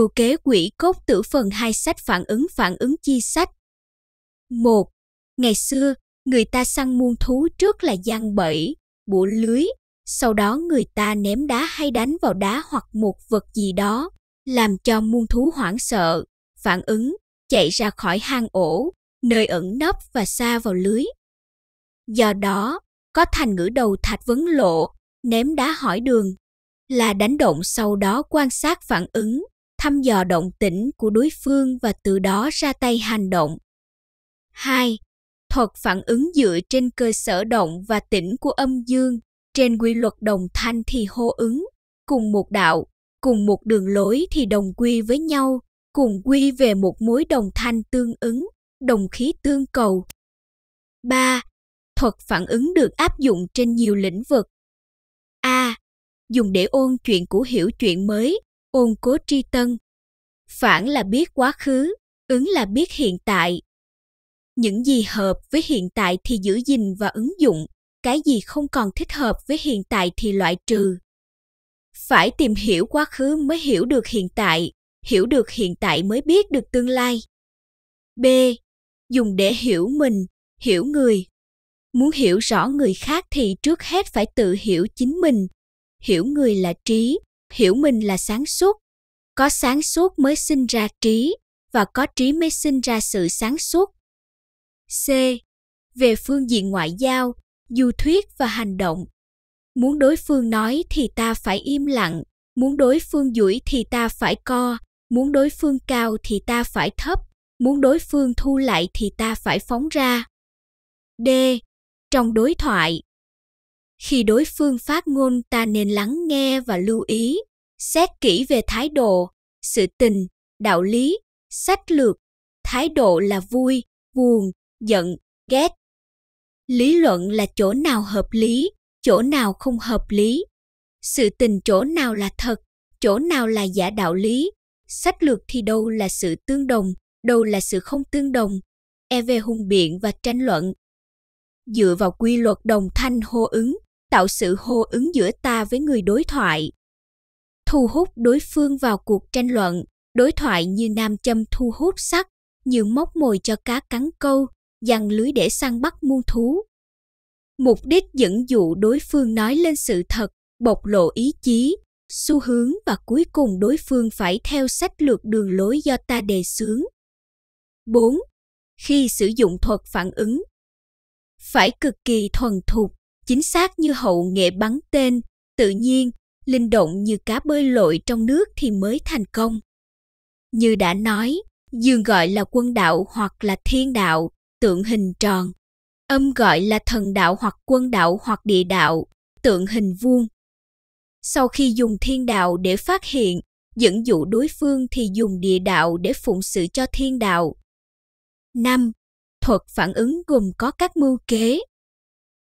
Mưu kế quỷ cốt tử phần hai sách phản ứng phản ứng chi sách. 1. Ngày xưa, người ta săn muôn thú trước là gian bẫy, bủa lưới, sau đó người ta ném đá hay đánh vào đá hoặc một vật gì đó, làm cho muôn thú hoảng sợ, phản ứng, chạy ra khỏi hang ổ, nơi ẩn nấp và xa vào lưới. Do đó, có thành ngữ đầu thạch vấn lộ, ném đá hỏi đường, là đánh động sau đó quan sát phản ứng, thăm dò động tĩnh của đối phương và từ đó ra tay hành động. 2. Thuật phản ứng dựa trên cơ sở động và tĩnh của âm dương, trên quy luật đồng thanh thì hô ứng, cùng một đạo, cùng một đường lối thì đồng quy với nhau, cùng quy về một mối đồng thanh tương ứng, đồng khí tương cầu. 3. Thuật phản ứng được áp dụng trên nhiều lĩnh vực. A. Dùng để ôn chuyện cũ hiểu chuyện mới, ôn cố tri tân. Phản là biết quá khứ, ứng là biết hiện tại. Những gì hợp với hiện tại thì giữ gìn và ứng dụng, cái gì không còn thích hợp với hiện tại thì loại trừ. Phải tìm hiểu quá khứ mới hiểu được hiện tại, hiểu được hiện tại mới biết được tương lai. B. Dùng để hiểu mình, hiểu người. Muốn hiểu rõ người khác thì trước hết phải tự hiểu chính mình. Hiểu người là trí, hiểu mình là sáng suốt có sáng suốt mới sinh ra trí và có trí mới sinh ra sự sáng suốt c về phương diện ngoại giao du thuyết và hành động muốn đối phương nói thì ta phải im lặng muốn đối phương duỗi thì ta phải co muốn đối phương cao thì ta phải thấp muốn đối phương thu lại thì ta phải phóng ra d trong đối thoại khi đối phương phát ngôn ta nên lắng nghe và lưu ý xét kỹ về thái độ sự tình đạo lý sách lược thái độ là vui buồn giận ghét lý luận là chỗ nào hợp lý chỗ nào không hợp lý sự tình chỗ nào là thật chỗ nào là giả đạo lý sách lược thì đâu là sự tương đồng đâu là sự không tương đồng e về hung biện và tranh luận dựa vào quy luật đồng thanh hô ứng tạo sự hô ứng giữa ta với người đối thoại thu hút đối phương vào cuộc tranh luận đối thoại như nam châm thu hút sắt như móc mồi cho cá cắn câu giăng lưới để săn bắt muôn thú mục đích dẫn dụ đối phương nói lên sự thật bộc lộ ý chí xu hướng và cuối cùng đối phương phải theo sách lược đường lối do ta đề xướng 4. Khi sử dụng thuật phản ứng Phải cực kỳ thuần thục, chính xác như hậu nghệ bắn tên, tự nhiên, linh động như cá bơi lội trong nước thì mới thành công. Như đã nói, dương gọi là quân đạo hoặc là thiên đạo, tượng hình tròn. Âm gọi là thần đạo hoặc quân đạo hoặc địa đạo, tượng hình vuông. Sau khi dùng thiên đạo để phát hiện, dẫn dụ đối phương thì dùng địa đạo để phụng sự cho thiên đạo. 5. Thuật phản ứng gồm có các mưu kế,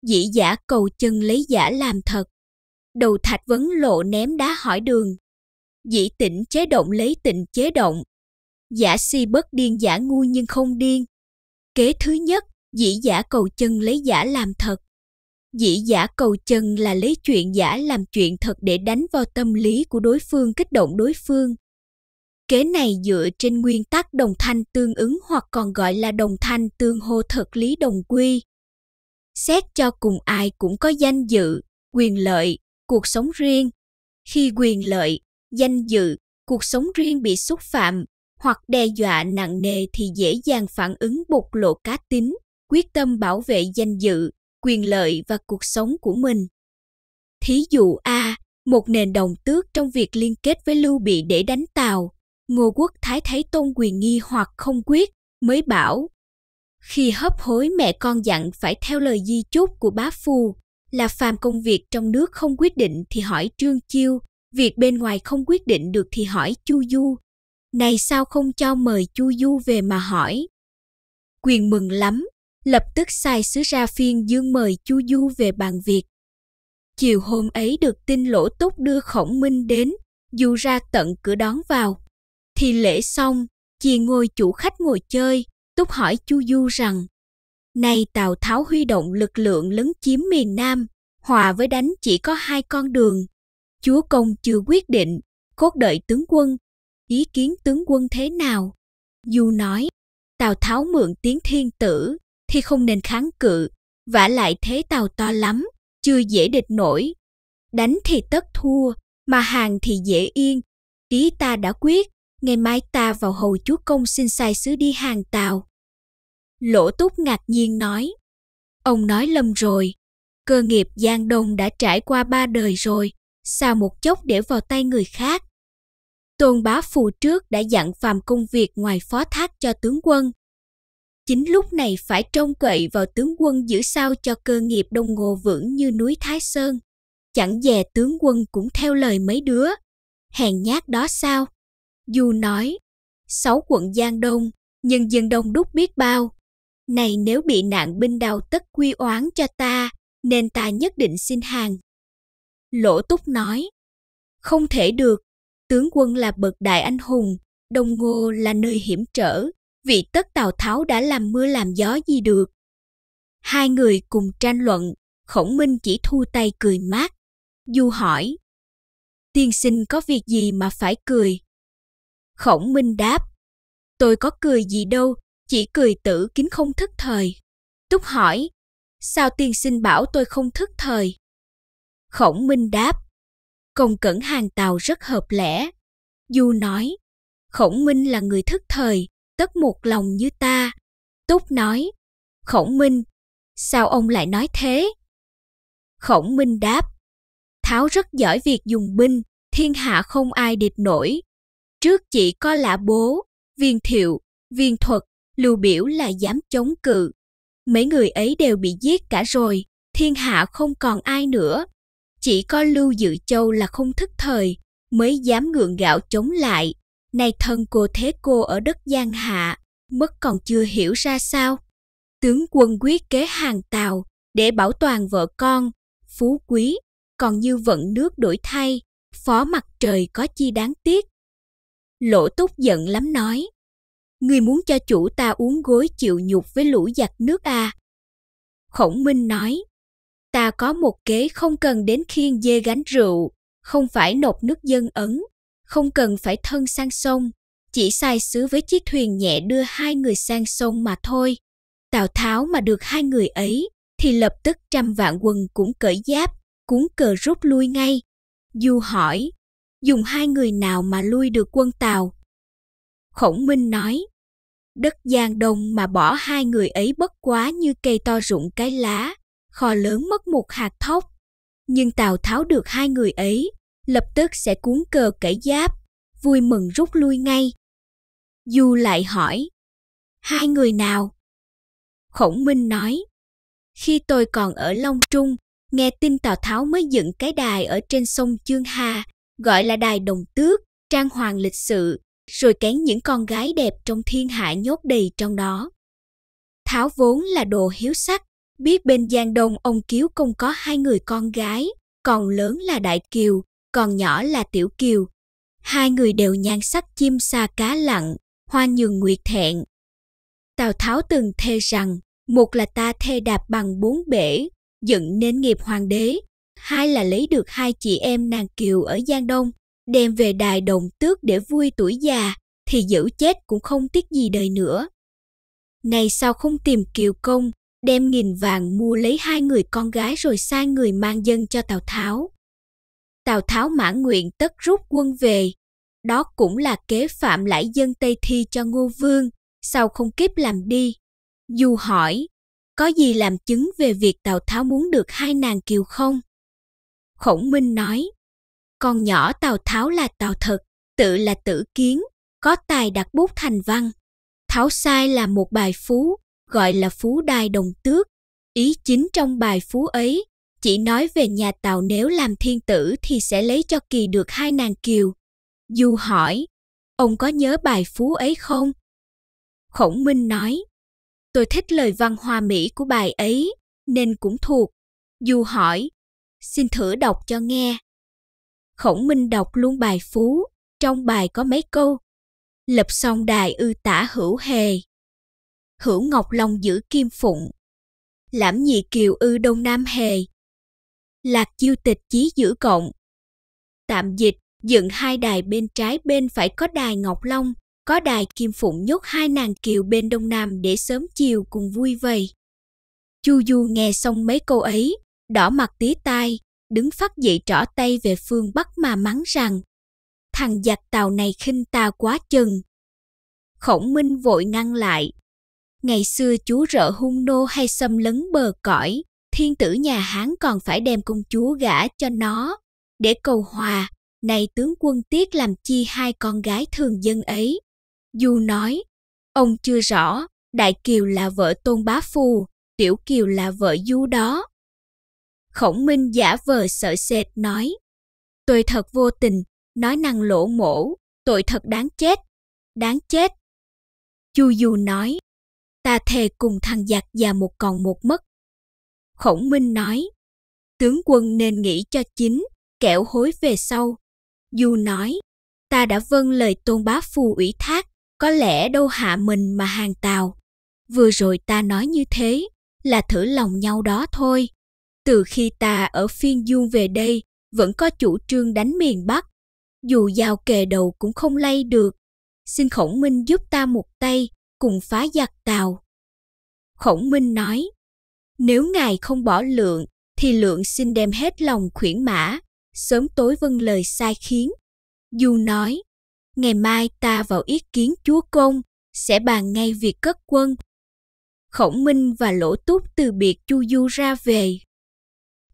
dĩ giả cầu chân lấy giả làm thật. Đầu thạch vấn lộ ném đá hỏi đường. Dĩ tỉnh chế động lấy tịnh chế động. Giả si bất điên giả ngu nhưng không điên. Kế thứ nhất, dĩ giả cầu chân lấy giả làm thật. Dĩ giả cầu chân là lấy chuyện giả làm chuyện thật để đánh vào tâm lý của đối phương kích động đối phương. Kế này dựa trên nguyên tắc đồng thanh tương ứng hoặc còn gọi là đồng thanh tương hô thật lý đồng quy xét cho cùng ai cũng có danh dự quyền lợi cuộc sống riêng khi quyền lợi danh dự cuộc sống riêng bị xúc phạm hoặc đe dọa nặng nề thì dễ dàng phản ứng bộc lộ cá tính quyết tâm bảo vệ danh dự quyền lợi và cuộc sống của mình thí dụ a một nền đồng tước trong việc liên kết với lưu bị để đánh tàu ngô quốc thái thấy tôn quyền nghi hoặc không quyết mới bảo khi hấp hối mẹ con dặn phải theo lời di chúc của bá phù là phàm công việc trong nước không quyết định thì hỏi Trương Chiêu, việc bên ngoài không quyết định được thì hỏi Chu Du. Này sao không cho mời Chu Du về mà hỏi? Quyền mừng lắm, lập tức sai sứ ra phiên dương mời Chu Du về bàn việc. Chiều hôm ấy được tin lỗ túc đưa khổng minh đến, dù ra tận cửa đón vào. Thì lễ xong, chia ngồi chủ khách ngồi chơi, Túc hỏi Chu Du rằng, nay Tào Tháo huy động lực lượng lấn chiếm miền Nam, hòa với đánh chỉ có hai con đường. Chúa công chưa quyết định, cốt đợi tướng quân, ý kiến tướng quân thế nào? Du nói, Tào Tháo mượn tiếng thiên tử, thì không nên kháng cự, vả lại thế tàu to lắm, chưa dễ địch nổi. Đánh thì tất thua, mà hàng thì dễ yên, ý ta đã quyết, ngày mai ta vào hầu chúa công xin sai sứ đi hàng tàu. Lỗ túc ngạc nhiên nói, ông nói lầm rồi, cơ nghiệp Giang Đông đã trải qua ba đời rồi, sao một chốc để vào tay người khác. Tôn bá phù trước đã dặn phàm công việc ngoài phó thác cho tướng quân. Chính lúc này phải trông cậy vào tướng quân giữ sao cho cơ nghiệp đông ngô vững như núi Thái Sơn. Chẳng dè tướng quân cũng theo lời mấy đứa. Hèn nhát đó sao? Du nói, sáu quận Giang Đông, nhân dân đông đúc biết bao. Này nếu bị nạn binh đào tất quy oán cho ta, nên ta nhất định xin hàng. Lỗ Túc nói, không thể được, tướng quân là bậc đại anh hùng, đông ngô là nơi hiểm trở, vị tất Tào Tháo đã làm mưa làm gió gì được. Hai người cùng tranh luận, khổng minh chỉ thu tay cười mát. Du hỏi, tiên sinh có việc gì mà phải cười? Khổng Minh đáp, tôi có cười gì đâu, chỉ cười tử kính không thức thời. Túc hỏi, sao tiên sinh bảo tôi không thức thời? Khổng Minh đáp, công cẩn hàng tàu rất hợp lẽ. Du nói, khổng minh là người thức thời, tất một lòng như ta. Túc nói, khổng minh, sao ông lại nói thế? Khổng minh đáp, Tháo rất giỏi việc dùng binh, thiên hạ không ai địch nổi, Trước chỉ có lã bố, viên thiệu, viên thuật, lưu biểu là dám chống cự. Mấy người ấy đều bị giết cả rồi, thiên hạ không còn ai nữa. Chỉ có lưu dự châu là không thức thời, mới dám ngượng gạo chống lại. Nay thân cô thế cô ở đất Giang Hạ, mất còn chưa hiểu ra sao. Tướng quân quyết kế hàng tàu để bảo toàn vợ con, phú quý, còn như vận nước đổi thay, phó mặt trời có chi đáng tiếc. Lỗ túc giận lắm nói, Ngươi muốn cho chủ ta uống gối chịu nhục với lũ giặc nước à? Khổng Minh nói, ta có một kế không cần đến khiên dê gánh rượu, không phải nộp nước dân ấn, không cần phải thân sang sông, chỉ sai sứ với chiếc thuyền nhẹ đưa hai người sang sông mà thôi. Tào Tháo mà được hai người ấy, thì lập tức trăm vạn quân cũng cởi giáp, cuốn cờ rút lui ngay. Du hỏi, dùng hai người nào mà lui được quân tàu? Khổng Minh nói, đất Giang Đông mà bỏ hai người ấy bất quá như cây to rụng cái lá, kho lớn mất một hạt thóc. Nhưng tàu tháo được hai người ấy, lập tức sẽ cuốn cờ cải giáp, vui mừng rút lui ngay. Du lại hỏi, hai người nào? Khổng Minh nói, khi tôi còn ở Long Trung, nghe tin Tào Tháo mới dựng cái đài ở trên sông Chương Hà, gọi là đài đồng tước, trang hoàng lịch sự, rồi kén những con gái đẹp trong thiên hạ nhốt đầy trong đó. Tháo vốn là đồ hiếu sắc, biết bên Giang Đông ông Kiếu Công có hai người con gái, còn lớn là Đại Kiều, còn nhỏ là Tiểu Kiều. Hai người đều nhan sắc chim sa cá lặng, hoa nhường nguyệt thẹn. Tào Tháo từng thề rằng, một là ta thê đạp bằng bốn bể, dựng nên nghiệp hoàng đế, hai là lấy được hai chị em nàng Kiều ở Giang Đông, đem về đài đồng tước để vui tuổi già, thì giữ chết cũng không tiếc gì đời nữa. Này sao không tìm Kiều Công, đem nghìn vàng mua lấy hai người con gái rồi sai người mang dân cho Tào Tháo. Tào Tháo mãn nguyện tất rút quân về. Đó cũng là kế phạm lại dân Tây Thi cho Ngô Vương, sao không kiếp làm đi. Dù hỏi, có gì làm chứng về việc Tào Tháo muốn được hai nàng kiều không? Khổng Minh nói, con nhỏ Tào Tháo là Tào Thật, tự là Tử Kiến, có tài đặt bút thành văn. Tháo Sai là một bài phú, gọi là Phú Đài Đồng Tước. Ý chính trong bài phú ấy, chỉ nói về nhà Tào nếu làm thiên tử thì sẽ lấy cho kỳ được hai nàng kiều. Du hỏi, ông có nhớ bài phú ấy không? Khổng Minh nói, tôi thích lời văn hoa mỹ của bài ấy, nên cũng thuộc. Du hỏi, xin thử đọc cho nghe. Khổng Minh đọc luôn bài phú, trong bài có mấy câu. Lập song đài ư tả hữu hề. Hữu ngọc long giữ kim phụng. Lãm nhị kiều ư đông nam hề. Lạc chiêu tịch chí giữ cộng. Tạm dịch, dựng hai đài bên trái bên phải có đài ngọc long, có đài kim phụng nhốt hai nàng kiều bên đông nam để sớm chiều cùng vui vầy. Chu Du nghe xong mấy câu ấy, đỏ mặt tí tai, đứng phát dậy trỏ tay về phương Bắc mà mắng rằng Thằng giặc tàu này khinh ta quá chừng. Khổng Minh vội ngăn lại. Ngày xưa chúa rợ hung nô hay xâm lấn bờ cõi, thiên tử nhà Hán còn phải đem công chúa gả cho nó. Để cầu hòa, này tướng quân tiếc làm chi hai con gái thường dân ấy. dù nói, ông chưa rõ, Đại Kiều là vợ Tôn Bá Phù, Tiểu Kiều là vợ Du đó. Khổng Minh giả vờ sợ sệt nói, tôi thật vô tình, nói năng lỗ mổ, tội thật đáng chết, đáng chết. Chu Du nói, ta thề cùng thằng giặc già một còn một mất. Khổng Minh nói, tướng quân nên nghĩ cho chính, kẻo hối về sau. Du nói, ta đã vâng lời tôn bá phù ủy thác, có lẽ đâu hạ mình mà hàng tàu. Vừa rồi ta nói như thế, là thử lòng nhau đó thôi. Từ khi ta ở phiên dương về đây, vẫn có chủ trương đánh miền Bắc. Dù dao kề đầu cũng không lay được. Xin Khổng Minh giúp ta một tay, cùng phá giặc Tàu. Khổng Minh nói, nếu ngài không bỏ lượng, thì lượng xin đem hết lòng khuyển mã, sớm tối vâng lời sai khiến. Du nói, ngày mai ta vào ý kiến chúa công, sẽ bàn ngay việc cất quân. Khổng Minh và Lỗ Túc từ biệt Chu Du ra về.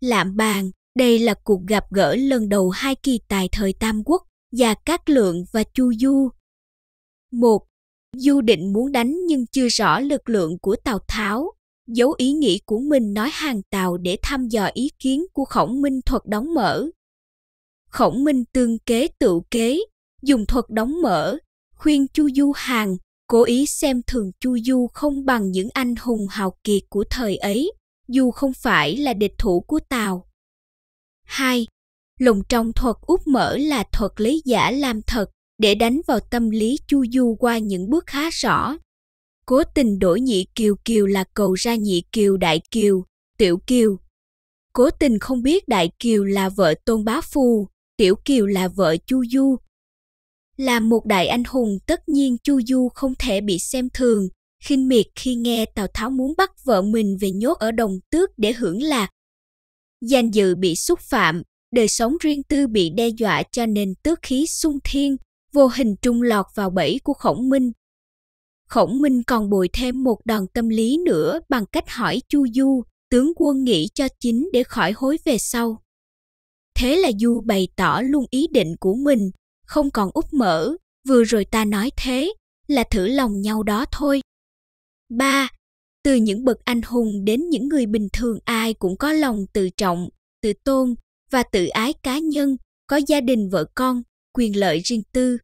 Lạm bàn, đây là cuộc gặp gỡ lần đầu hai kỳ tài thời Tam Quốc, và Cát Lượng và Chu Du. một Du định muốn đánh nhưng chưa rõ lực lượng của Tào Tháo, giấu ý nghĩ của mình nói hàng Tào để thăm dò ý kiến của Khổng Minh thuật đóng mở. Khổng Minh tương kế tự kế, dùng thuật đóng mở, khuyên Chu Du hàng, cố ý xem thường Chu Du không bằng những anh hùng hào kiệt của thời ấy dù không phải là địch thủ của tào 2. Lồng trong thuật úp mở là thuật lý giả làm thật để đánh vào tâm lý Chu Du qua những bước khá rõ. Cố tình đổi nhị kiều kiều là cầu ra nhị kiều đại kiều, tiểu kiều. Cố tình không biết đại kiều là vợ Tôn Bá Phu, tiểu kiều là vợ Chu Du. Là một đại anh hùng tất nhiên Chu Du không thể bị xem thường, khinh miệt khi nghe Tào Tháo muốn bắt vợ mình về nhốt ở đồng tước để hưởng lạc. Danh dự bị xúc phạm, đời sống riêng tư bị đe dọa cho nên tước khí sung thiên, vô hình trung lọt vào bẫy của khổng minh. Khổng minh còn bồi thêm một đòn tâm lý nữa bằng cách hỏi Chu Du, tướng quân nghĩ cho chính để khỏi hối về sau. Thế là Du bày tỏ luôn ý định của mình, không còn úp mở, vừa rồi ta nói thế, là thử lòng nhau đó thôi. 3. Từ những bậc anh hùng đến những người bình thường ai cũng có lòng tự trọng, tự tôn và tự ái cá nhân, có gia đình vợ con, quyền lợi riêng tư.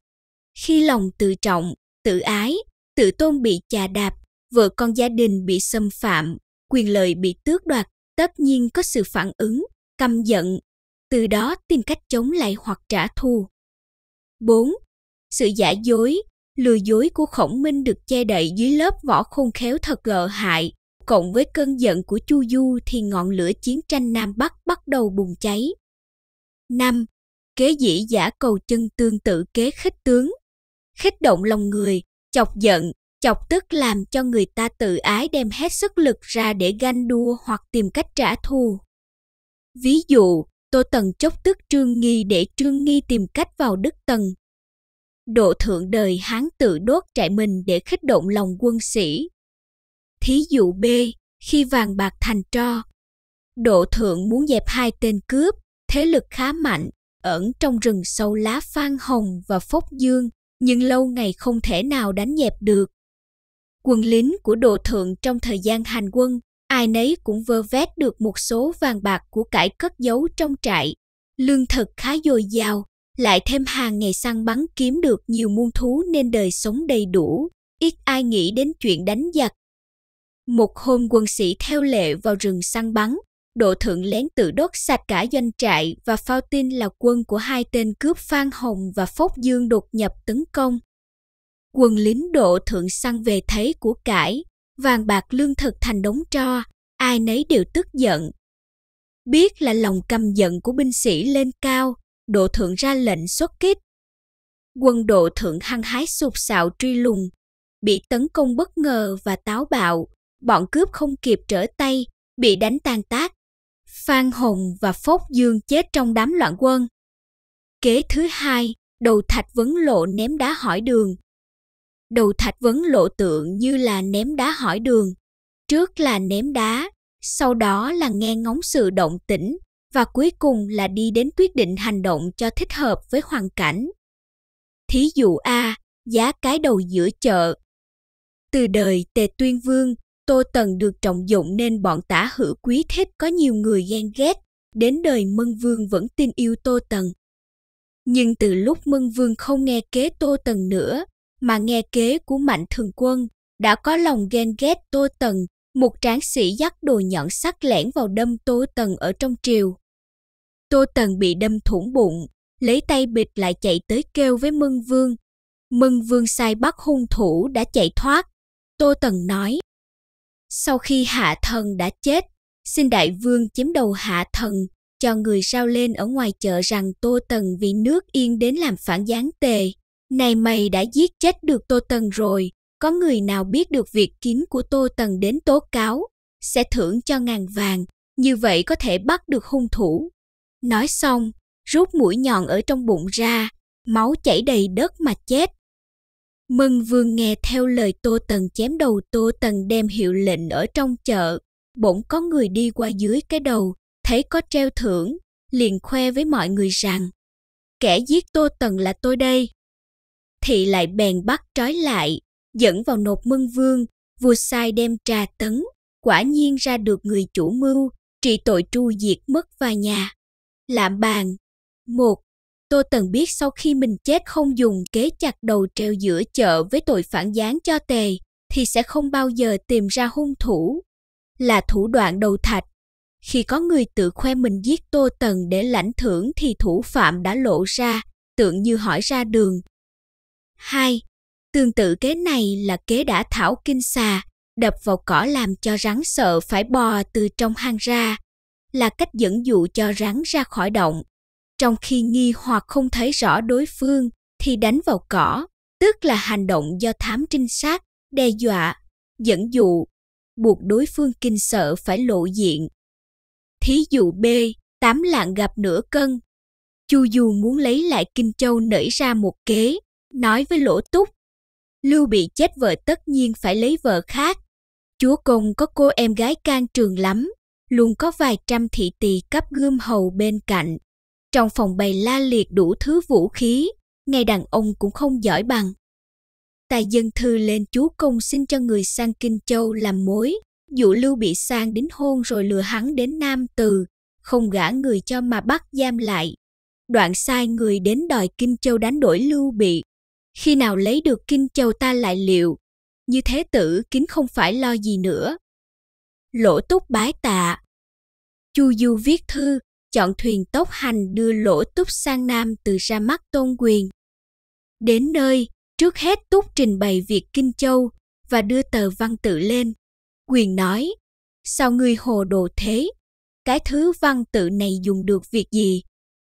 Khi lòng tự trọng, tự ái, tự tôn bị chà đạp, vợ con gia đình bị xâm phạm, quyền lợi bị tước đoạt, tất nhiên có sự phản ứng, căm giận, từ đó tìm cách chống lại hoặc trả thù. 4. Sự giả dối, lừa dối của khổng minh được che đậy dưới lớp vỏ khôn khéo thật gợ hại cộng với cơn giận của chu du thì ngọn lửa chiến tranh nam bắc bắt đầu bùng cháy năm kế dĩ giả cầu chân tương tự kế khích tướng khích động lòng người chọc giận chọc tức làm cho người ta tự ái đem hết sức lực ra để ganh đua hoặc tìm cách trả thù ví dụ tô tần chốc tức trương nghi để trương nghi tìm cách vào đức tần Độ thượng đời hán tự đốt trại mình để khích động lòng quân sĩ. Thí dụ B, khi vàng bạc thành tro. Độ thượng muốn dẹp hai tên cướp, thế lực khá mạnh, ẩn trong rừng sâu lá phan hồng và phốc dương, nhưng lâu ngày không thể nào đánh dẹp được. Quân lính của độ thượng trong thời gian hành quân, ai nấy cũng vơ vét được một số vàng bạc của cải cất giấu trong trại. Lương thực khá dồi dào, lại thêm hàng ngày săn bắn kiếm được nhiều muôn thú nên đời sống đầy đủ, ít ai nghĩ đến chuyện đánh giặc. Một hôm quân sĩ theo lệ vào rừng săn bắn, độ Thượng lén tự đốt sạch cả doanh trại và phao tin là quân của hai tên cướp Phan Hồng và Phốc Dương đột nhập tấn công. Quân lính độ Thượng săn về thấy của cải, vàng bạc lương thực thành đống tro, ai nấy đều tức giận. Biết là lòng căm giận của binh sĩ lên cao, đỗ thượng ra lệnh xuất kích. Quân đỗ thượng hăng hái sụp sạo truy lùng, bị tấn công bất ngờ và táo bạo, bọn cướp không kịp trở tay, bị đánh tan tác. Phan Hùng và Phốc Dương chết trong đám loạn quân. Kế thứ hai, đầu thạch vấn lộ ném đá hỏi đường. Đầu thạch vấn lộ tượng như là ném đá hỏi đường. Trước là ném đá, sau đó là nghe ngóng sự động tĩnh, và cuối cùng là đi đến quyết định hành động cho thích hợp với hoàn cảnh. Thí dụ A, giá cái đầu giữa chợ. Từ đời Tề Tuyên Vương, Tô Tần được trọng dụng nên bọn tả hữu quý thích có nhiều người ghen ghét, đến đời Mân Vương vẫn tin yêu Tô Tần. Nhưng từ lúc Mân Vương không nghe kế Tô Tần nữa, mà nghe kế của Mạnh Thường Quân, đã có lòng ghen ghét Tô Tần, một tráng sĩ dắt đồ nhọn sắc lẻn vào đâm Tô Tần ở trong triều. Tô Tần bị đâm thủng bụng, lấy tay bịt lại chạy tới kêu với Mân Vương. Mân Vương sai bắt hung thủ đã chạy thoát. Tô Tần nói, sau khi hạ thần đã chết, xin đại vương chiếm đầu hạ thần, cho người sao lên ở ngoài chợ rằng Tô Tần vì nước yên đến làm phản gián tề. Này mày đã giết chết được Tô Tần rồi, có người nào biết được việc kín của Tô Tần đến tố cáo, sẽ thưởng cho ngàn vàng, như vậy có thể bắt được hung thủ. Nói xong, rút mũi nhọn ở trong bụng ra, máu chảy đầy đất mà chết. Mừng vương nghe theo lời Tô Tần chém đầu Tô Tần đem hiệu lệnh ở trong chợ. Bỗng có người đi qua dưới cái đầu, thấy có treo thưởng, liền khoe với mọi người rằng Kẻ giết Tô Tần là tôi đây. Thị lại bèn bắt trói lại, dẫn vào nộp mân vương, vua sai đem trà tấn, quả nhiên ra được người chủ mưu, trị tội tru diệt mất vài nhà. Lạm bàn một Tô Tần biết sau khi mình chết không dùng kế chặt đầu treo giữa chợ với tội phản gián cho tề, thì sẽ không bao giờ tìm ra hung thủ. Là thủ đoạn đầu thạch. Khi có người tự khoe mình giết Tô Tần để lãnh thưởng thì thủ phạm đã lộ ra, tượng như hỏi ra đường. 2. Tương tự kế này là kế đã thảo kinh xà, đập vào cỏ làm cho rắn sợ phải bò từ trong hang ra là cách dẫn dụ cho rắn ra khỏi động. Trong khi nghi hoặc không thấy rõ đối phương thì đánh vào cỏ, tức là hành động do thám trinh sát, đe dọa, dẫn dụ, buộc đối phương kinh sợ phải lộ diện. Thí dụ B, tám lạng gặp nửa cân. Chu Du muốn lấy lại Kinh Châu nảy ra một kế, nói với Lỗ Túc. Lưu bị chết vợ tất nhiên phải lấy vợ khác. Chúa Công có cô em gái can trường lắm, luôn có vài trăm thị tỳ cấp gươm hầu bên cạnh. Trong phòng bày la liệt đủ thứ vũ khí, ngay đàn ông cũng không giỏi bằng. Tài dân thư lên chúa công xin cho người sang Kinh Châu làm mối, dụ lưu bị sang đến hôn rồi lừa hắn đến Nam Từ, không gả người cho mà bắt giam lại. Đoạn sai người đến đòi Kinh Châu đánh đổi lưu bị. Khi nào lấy được Kinh Châu ta lại liệu, như thế tử kính không phải lo gì nữa lỗ túc bái tạ. Chu Du viết thư, chọn thuyền tốc hành đưa lỗ túc sang Nam từ ra mắt tôn quyền. Đến nơi, trước hết túc trình bày việc Kinh Châu và đưa tờ văn tự lên. Quyền nói, sao ngươi hồ đồ thế? Cái thứ văn tự này dùng được việc gì?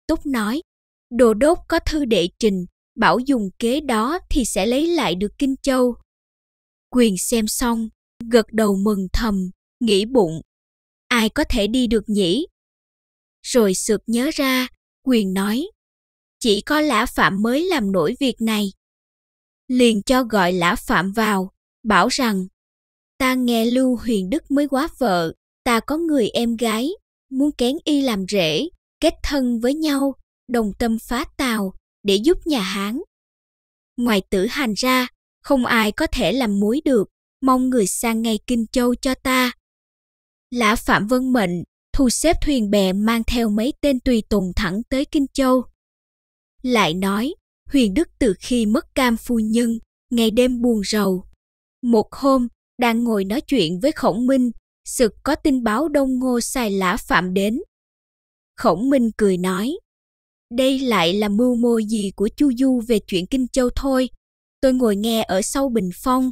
Túc nói, đồ đốt có thư đệ trình, bảo dùng kế đó thì sẽ lấy lại được Kinh Châu. Quyền xem xong, gật đầu mừng thầm, nghĩ bụng, ai có thể đi được nhỉ? Rồi sực nhớ ra, quyền nói, chỉ có lã phạm mới làm nổi việc này. Liền cho gọi lã phạm vào, bảo rằng, ta nghe Lưu Huyền Đức mới quá vợ, ta có người em gái, muốn kén y làm rễ, kết thân với nhau, đồng tâm phá tàu, để giúp nhà Hán. Ngoài tử hành ra, không ai có thể làm muối được, mong người sang ngay Kinh Châu cho ta, Lã Phạm Vân mệnh thu xếp thuyền bè mang theo mấy tên tùy tùng thẳng tới Kinh Châu. Lại nói, Huyền Đức từ khi mất cam phu nhân, ngày đêm buồn rầu. Một hôm, đang ngồi nói chuyện với Khổng Minh, sực có tin báo Đông Ngô sai Lã Phạm đến. Khổng Minh cười nói, đây lại là mưu mô gì của Chu Du về chuyện Kinh Châu thôi. Tôi ngồi nghe ở sau bình phong.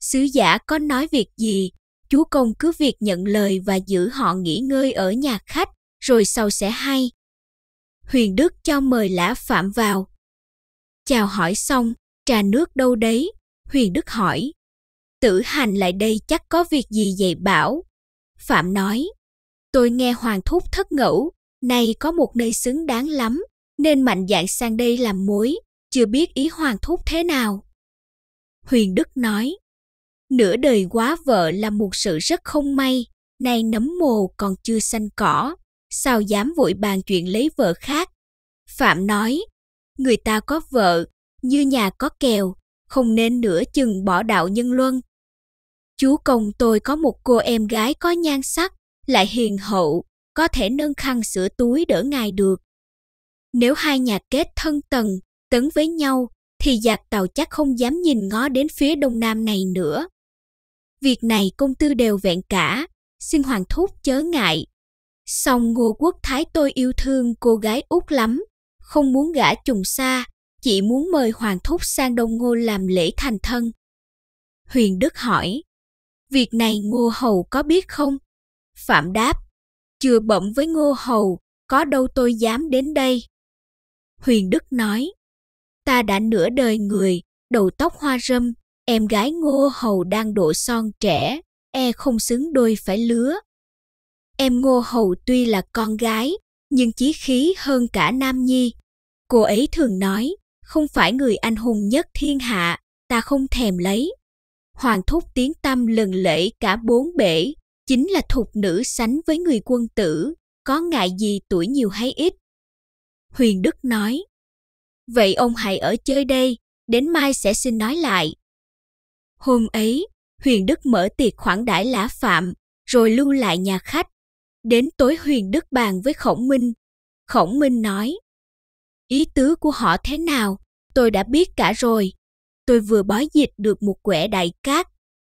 Sứ giả có nói việc gì Chúa công cứ việc nhận lời và giữ họ nghỉ ngơi ở nhà khách, rồi sau sẽ hay. Huyền Đức cho mời Lã Phạm vào. Chào hỏi xong, trà nước đâu đấy? Huyền Đức hỏi. Tử hành lại đây chắc có việc gì vậy bảo? Phạm nói, tôi nghe Hoàng Thúc thất ngẫu, nay có một nơi xứng đáng lắm, nên mạnh dạn sang đây làm mối, chưa biết ý Hoàng Thúc thế nào. Huyền Đức nói, Nửa đời quá vợ là một sự rất không may, nay nấm mồ còn chưa xanh cỏ, sao dám vội bàn chuyện lấy vợ khác. Phạm nói, người ta có vợ, như nhà có kèo, không nên nửa chừng bỏ đạo nhân luân. Chú công tôi có một cô em gái có nhan sắc, lại hiền hậu, có thể nâng khăn sửa túi đỡ ngài được. Nếu hai nhà kết thân tầng, tấn với nhau, thì giặc tàu chắc không dám nhìn ngó đến phía đông nam này nữa. Việc này công tư đều vẹn cả, xin hoàng thúc chớ ngại. Song Ngô Quốc Thái tôi yêu thương cô gái út lắm, không muốn gả trùng xa, chỉ muốn mời hoàng thúc sang Đông Ngô làm lễ thành thân. Huyền Đức hỏi, việc này Ngô Hầu có biết không? Phạm đáp, chưa bẩm với Ngô Hầu, có đâu tôi dám đến đây. Huyền Đức nói, ta đã nửa đời người, đầu tóc hoa râm, em gái ngô hầu đang độ son trẻ, e không xứng đôi phải lứa. Em ngô hầu tuy là con gái, nhưng chí khí hơn cả nam nhi. Cô ấy thường nói, không phải người anh hùng nhất thiên hạ, ta không thèm lấy. Hoàng thúc tiến tâm lần lễ cả bốn bể, chính là thục nữ sánh với người quân tử, có ngại gì tuổi nhiều hay ít. Huyền Đức nói, vậy ông hãy ở chơi đây, đến mai sẽ xin nói lại. Hôm ấy, Huyền Đức mở tiệc khoản đãi lã phạm, rồi lưu lại nhà khách. Đến tối Huyền Đức bàn với Khổng Minh. Khổng Minh nói, ý tứ của họ thế nào, tôi đã biết cả rồi. Tôi vừa bói dịch được một quẻ đại cát.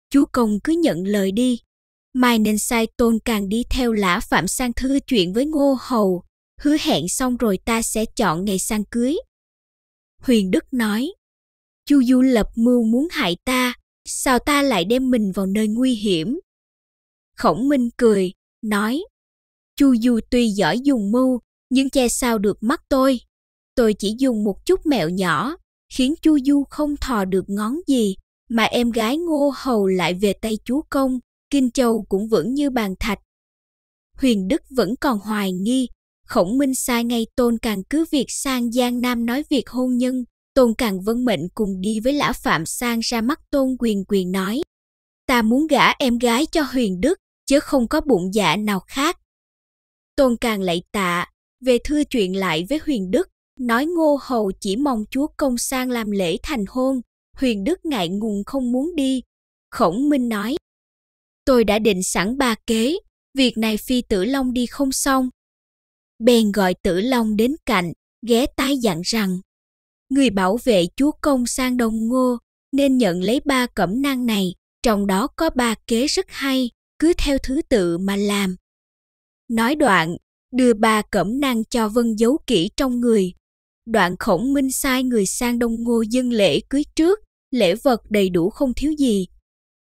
Chú Công cứ nhận lời đi. Mai nên sai tôn càng đi theo lã phạm sang thư chuyện với ngô hầu. Hứa hẹn xong rồi ta sẽ chọn ngày sang cưới. Huyền Đức nói, Chu Du lập mưu muốn hại ta, sao ta lại đem mình vào nơi nguy hiểm khổng minh cười nói chu du tuy giỏi dùng mưu nhưng che sao được mắt tôi tôi chỉ dùng một chút mẹo nhỏ khiến chu du không thò được ngón gì mà em gái ngô hầu lại về tay chú công kinh châu cũng vững như bàn thạch huyền đức vẫn còn hoài nghi khổng minh sai ngay tôn càng cứ việc sang giang nam nói việc hôn nhân Tôn Càng Vân Mệnh cùng đi với Lã Phạm Sang ra mắt Tôn Quyền Quyền nói, ta muốn gả em gái cho Huyền Đức, chứ không có bụng dạ nào khác. Tôn Càng lạy tạ, về thưa chuyện lại với Huyền Đức, nói Ngô Hầu chỉ mong chúa công sang làm lễ thành hôn, Huyền Đức ngại ngùng không muốn đi. Khổng Minh nói, tôi đã định sẵn ba kế, việc này phi tử long đi không xong. Bèn gọi tử long đến cạnh, ghé tai dặn rằng, người bảo vệ chúa công sang Đông ngô nên nhận lấy ba cẩm nang này trong đó có ba kế rất hay cứ theo thứ tự mà làm nói đoạn đưa ba cẩm nang cho vân giấu kỹ trong người đoạn khổng minh sai người sang đông ngô dân lễ cưới trước lễ vật đầy đủ không thiếu gì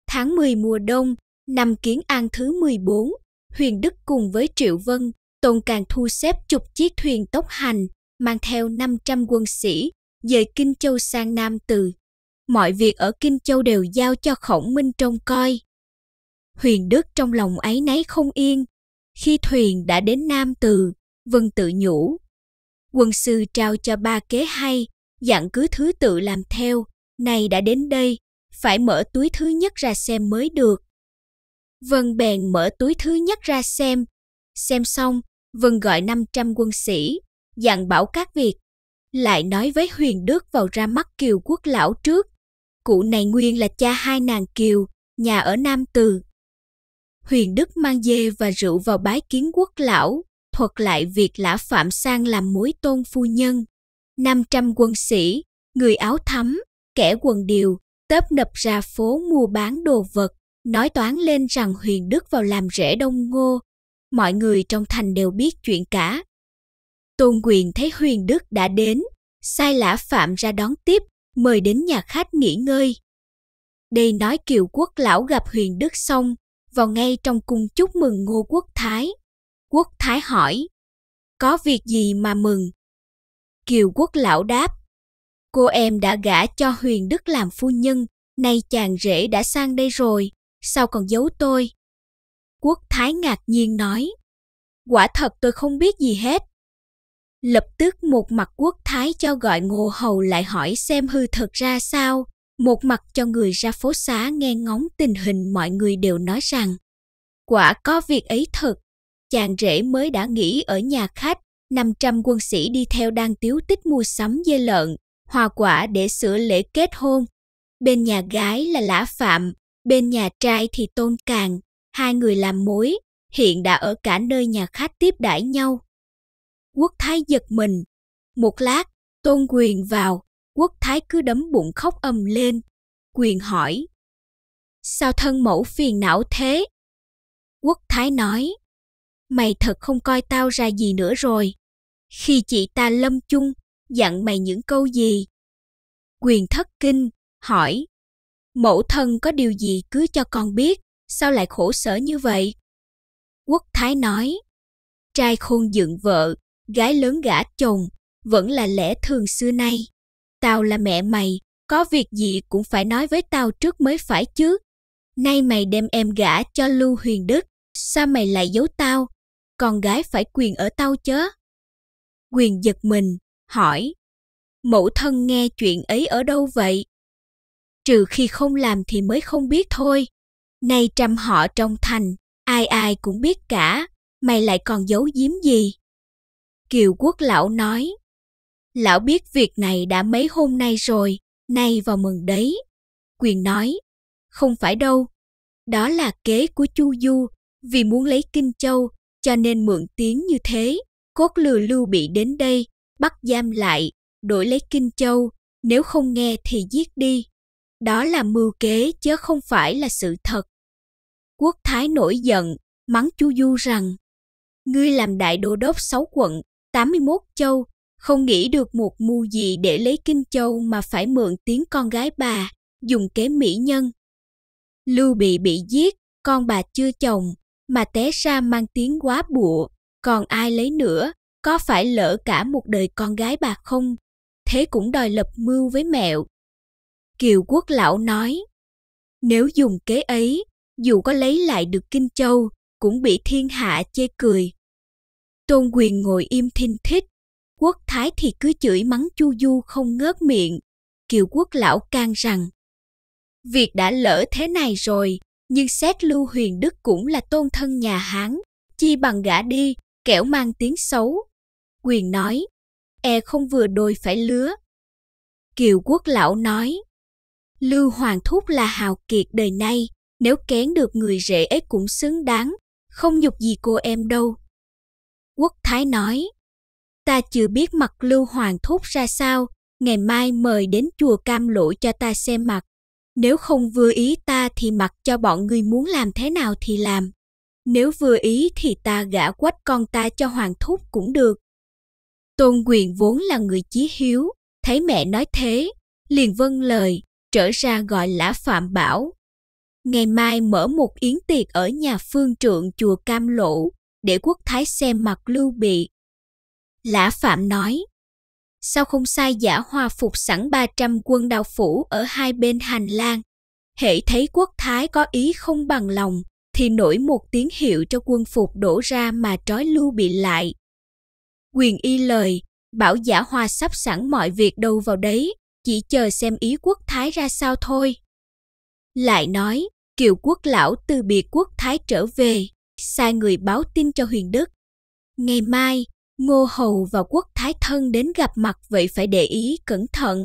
tháng 10 mùa đông năm kiến an thứ 14 huyền đức cùng với triệu vân tôn càng thu xếp chục chiếc thuyền tốc hành mang theo 500 quân sĩ dời Kinh Châu sang Nam Từ. Mọi việc ở Kinh Châu đều giao cho Khổng Minh trông coi. Huyền Đức trong lòng ấy nấy không yên. Khi thuyền đã đến Nam Từ, Vân tự nhủ. Quân sư trao cho ba kế hay, dặn cứ thứ tự làm theo, này đã đến đây, phải mở túi thứ nhất ra xem mới được. Vân bèn mở túi thứ nhất ra xem. Xem xong, Vân gọi 500 quân sĩ, dặn bảo các việc lại nói với Huyền Đức vào ra mắt Kiều Quốc Lão trước. Cụ này nguyên là cha hai nàng Kiều, nhà ở Nam Từ. Huyền Đức mang dê và rượu vào bái kiến Quốc Lão, thuật lại việc lã Phạm Sang làm mối tôn phu nhân. 500 quân sĩ, người áo thắm, kẻ quần điều, tấp nập ra phố mua bán đồ vật, nói toán lên rằng Huyền Đức vào làm rễ đông ngô. Mọi người trong thành đều biết chuyện cả, Tôn quyền thấy huyền đức đã đến, sai lã phạm ra đón tiếp, mời đến nhà khách nghỉ ngơi. Đây nói kiều quốc lão gặp huyền đức xong, vào ngay trong cung chúc mừng ngô quốc thái. Quốc thái hỏi, có việc gì mà mừng? Kiều quốc lão đáp, cô em đã gả cho huyền đức làm phu nhân, nay chàng rể đã sang đây rồi, sao còn giấu tôi? Quốc thái ngạc nhiên nói, quả thật tôi không biết gì hết, Lập tức một mặt quốc thái cho gọi ngô hầu lại hỏi xem hư thật ra sao, một mặt cho người ra phố xá nghe ngóng tình hình mọi người đều nói rằng quả có việc ấy thật, chàng rể mới đã nghỉ ở nhà khách, 500 quân sĩ đi theo đang tiếu tích mua sắm dê lợn, hòa quả để sửa lễ kết hôn. Bên nhà gái là Lã Phạm, bên nhà trai thì Tôn Càng, hai người làm mối, hiện đã ở cả nơi nhà khách tiếp đãi nhau. Quốc Thái giật mình. Một lát, Tôn Quyền vào, Quốc Thái cứ đấm bụng khóc ầm lên. Quyền hỏi, sao thân mẫu phiền não thế? Quốc Thái nói, mày thật không coi tao ra gì nữa rồi. Khi chị ta lâm chung, dặn mày những câu gì? Quyền thất kinh, hỏi, mẫu thân có điều gì cứ cho con biết, sao lại khổ sở như vậy? Quốc Thái nói, trai khôn dựng vợ, gái lớn gả chồng, vẫn là lẽ thường xưa nay. Tao là mẹ mày, có việc gì cũng phải nói với tao trước mới phải chứ. Nay mày đem em gả cho Lưu Huyền Đức, sao mày lại giấu tao? Con gái phải quyền ở tao chớ. Quyền giật mình, hỏi, mẫu thân nghe chuyện ấy ở đâu vậy? Trừ khi không làm thì mới không biết thôi. Nay trăm họ trong thành, ai ai cũng biết cả, mày lại còn giấu giếm gì? Kiều quốc lão nói, lão biết việc này đã mấy hôm nay rồi, nay vào mừng đấy. Quyền nói, không phải đâu, đó là kế của Chu Du, vì muốn lấy Kinh Châu, cho nên mượn tiếng như thế, cốt lừa lưu bị đến đây, bắt giam lại, đổi lấy Kinh Châu, nếu không nghe thì giết đi. Đó là mưu kế chứ không phải là sự thật. Quốc Thái nổi giận, mắng Chu Du rằng, ngươi làm đại đô đốc sáu quận, 81 châu, không nghĩ được một mưu gì để lấy kinh châu mà phải mượn tiếng con gái bà, dùng kế mỹ nhân. Lưu bị bị giết, con bà chưa chồng, mà té ra mang tiếng quá bụa, còn ai lấy nữa, có phải lỡ cả một đời con gái bà không? Thế cũng đòi lập mưu với mẹo. Kiều quốc lão nói, nếu dùng kế ấy, dù có lấy lại được Kinh Châu, cũng bị thiên hạ chê cười. Tôn quyền ngồi im thinh thích, quốc thái thì cứ chửi mắng chu du không ngớt miệng. Kiều quốc lão can rằng, việc đã lỡ thế này rồi, nhưng xét Lưu Huyền Đức cũng là tôn thân nhà Hán, chi bằng gã đi, kẻo mang tiếng xấu. Quyền nói, e không vừa đôi phải lứa. Kiều quốc lão nói, Lưu Hoàng Thúc là hào kiệt đời nay, nếu kén được người rể ấy cũng xứng đáng, không nhục gì cô em đâu. Quốc Thái nói, ta chưa biết mặt Lưu Hoàng Thúc ra sao, ngày mai mời đến chùa Cam Lộ cho ta xem mặt. Nếu không vừa ý ta thì mặc cho bọn ngươi muốn làm thế nào thì làm. Nếu vừa ý thì ta gả quách con ta cho Hoàng Thúc cũng được. Tôn Quyền vốn là người chí hiếu, thấy mẹ nói thế, liền vâng lời, trở ra gọi lã Phạm Bảo. Ngày mai mở một yến tiệc ở nhà phương trượng chùa Cam Lộ, để quốc thái xem mặt lưu bị. Lã Phạm nói, sao không sai giả hòa phục sẵn 300 quân đào phủ ở hai bên hành lang, hễ thấy quốc thái có ý không bằng lòng, thì nổi một tiếng hiệu cho quân phục đổ ra mà trói lưu bị lại. Quyền y lời, bảo giả hòa sắp sẵn mọi việc đâu vào đấy, chỉ chờ xem ý quốc thái ra sao thôi. Lại nói, kiều quốc lão từ biệt quốc thái trở về, sai người báo tin cho Huyền Đức. Ngày mai, Ngô Hầu và Quốc Thái Thân đến gặp mặt vậy phải để ý cẩn thận.